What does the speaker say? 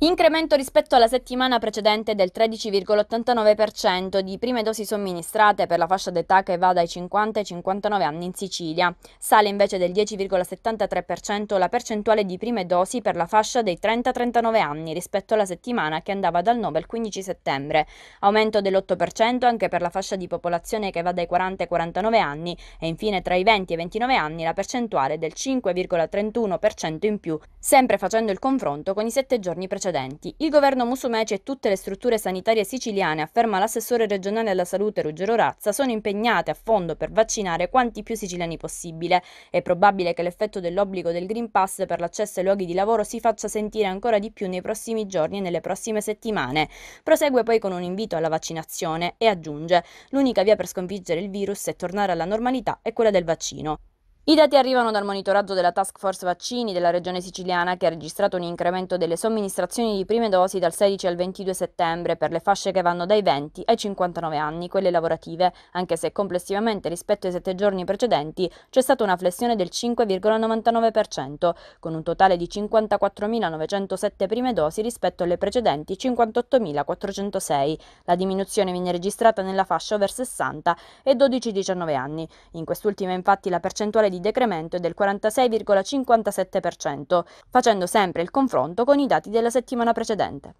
Incremento rispetto alla settimana precedente del 13,89% di prime dosi somministrate per la fascia d'età che va dai 50 ai 59 anni in Sicilia. Sale invece del 10,73% la percentuale di prime dosi per la fascia dei 30-39 anni rispetto alla settimana che andava dal 9 al 15 settembre. Aumento dell'8% anche per la fascia di popolazione che va dai 40 ai 49 anni e infine tra i 20 e i 29 anni la percentuale del 5,31% in più, sempre facendo il confronto con i 7 giorni precedenti precedenti. Il governo Musumeci e tutte le strutture sanitarie siciliane, afferma l'assessore regionale alla salute Ruggero Razza, sono impegnate a fondo per vaccinare quanti più siciliani possibile. È probabile che l'effetto dell'obbligo del Green Pass per l'accesso ai luoghi di lavoro si faccia sentire ancora di più nei prossimi giorni e nelle prossime settimane. Prosegue poi con un invito alla vaccinazione e aggiunge: L'unica via per sconfiggere il virus e tornare alla normalità è quella del vaccino. I dati arrivano dal monitoraggio della Task Force Vaccini della Regione Siciliana che ha registrato un incremento delle somministrazioni di prime dosi dal 16 al 22 settembre per le fasce che vanno dai 20 ai 59 anni, quelle lavorative, anche se complessivamente rispetto ai sette giorni precedenti c'è stata una flessione del 5,99%, con un totale di 54.907 prime dosi rispetto alle precedenti 58.406. La diminuzione viene registrata nella fascia over 60 e 12-19 anni. In quest'ultima infatti la percentuale di di decremento del 46,57%, facendo sempre il confronto con i dati della settimana precedente.